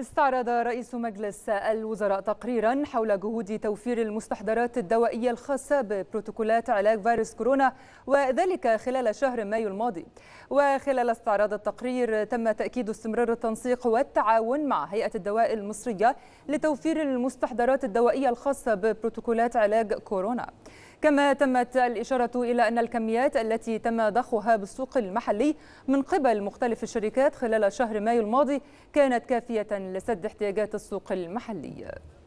استعرض رئيس مجلس الوزراء تقريرا حول جهود توفير المستحضرات الدوائية الخاصة ببروتوكولات علاج فيروس كورونا وذلك خلال شهر مايو الماضي وخلال استعراض التقرير تم تأكيد استمرار التنسيق والتعاون مع هيئة الدواء المصرية لتوفير المستحضرات الدوائية الخاصة ببروتوكولات علاج كورونا كما تمت الإشارة إلى أن الكميات التي تم ضخها بالسوق المحلي من قبل مختلف الشركات خلال شهر مايو الماضي كانت كافية لسد احتياجات السوق المحلي